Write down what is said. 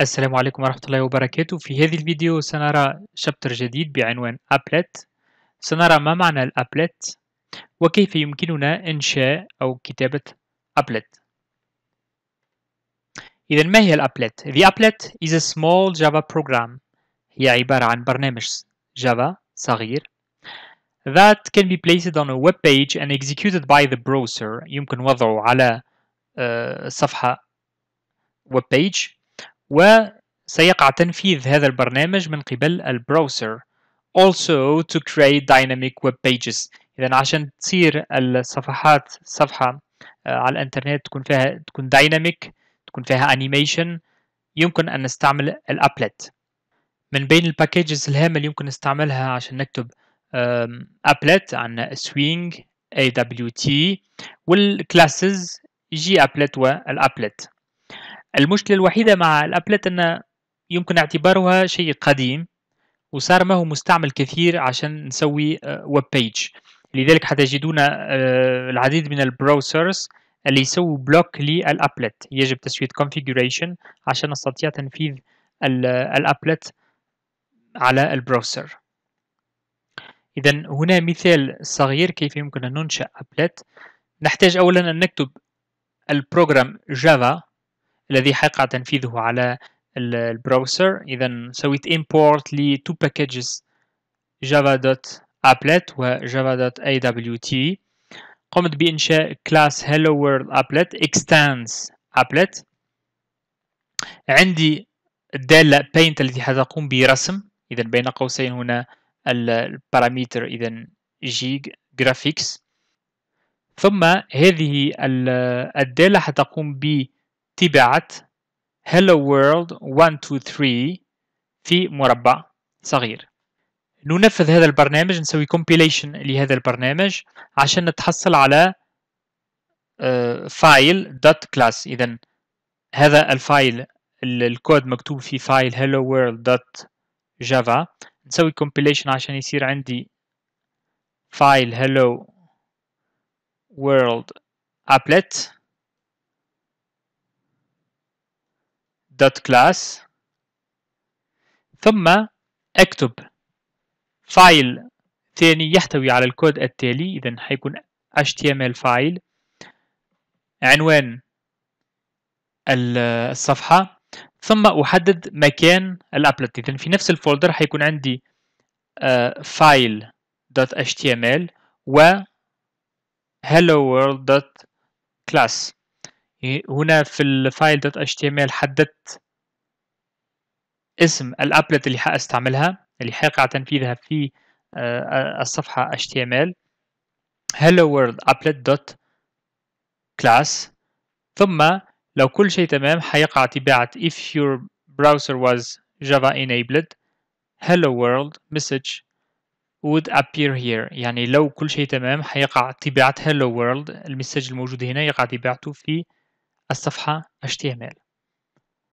السلام عليكم ورحمة الله وبركاته في هذه الفيديو سنرى شابتر جديد بعنوان أبلت سنرى ما معنى الأبلت وكيف يمكننا إنشاء أو كتابة أبلت إذا ما هي الأبلت؟ The applet is a small Java program هي عبارة عن برنامج جافا صغير that can be placed on a web page and executed by the browser يمكن وضعه على آه، صفحة web page وسيقع تنفيذ هذا البرنامج من قبل البروسر also to create dynamic web pages اذا عشان تصير الصفحات صفحه آه، على الانترنت تكون فيها تكون دايناميك تكون فيها انيميشن يمكن ان نستعمل الابلت من بين الباكيجز الهامه اللي يمكن نستعملها عشان نكتب ابلت عندنا سوينج اي دبليو تي والكلاسز جي ابلت والابلت المشكلة الوحيدة مع الأبلت أن يمكن اعتبارها شيء قديم وصار ما هو مستعمل كثير عشان نسوي ويب آه، بيج لذلك حتجدون آه، العديد من البروسرز اللي يسووا بلوك للأبلت يجب تسوية configuration عشان نستطيع تنفيذ الأبلت على البروسر إذا هنا مثال صغير كيف يمكن أن ننشأ أبلت نحتاج أولا أن نكتب البروجرام جافا الذي حيقع تنفيذه على البراوسر إذا سويت امبورت ل جافا دوت ابلت و تي قمت بإنشاء كلاس hello وورلد ابلت اكستانس ابلت عندي الدالة بينت التي حتقوم برسم إذا بين قوسين هنا الباراميتر إذا جيج جرافيكس ثم هذه الدالة حتقوم ب تبعت Hello World 1 2 3 في مربع صغير ننفذ هذا البرنامج نسوي compilation لهذا البرنامج عشان نتحصل على فايل دوت كلاس إذا هذا الفايل الكود مكتوب في فايل hello world نسوي compilation عشان يصير عندي فايل hello world applet class ثم اكتب فايل ثاني يحتوي على الكود التالي إذا حيكون HTML فايل عنوان الصفحة ثم أحدد مكان الأبلت إذا في نفس الفولدر حيكون عندي فايل آه، .html و hello world .class يعني هنا في الفايل دوت html حددت اسم الابلت اللي حاستعملها اللي حيقع تنفيذها في آه، آه، الصفحة html hello world applet dot class ثم لو كل شيء تمام حيقع تباعة if your browser was java enabled hello world message would appear here يعني لو كل شيء تمام حيقع تباعة hello world المسج الموجود هنا يقع تباعته في الصفحة HTML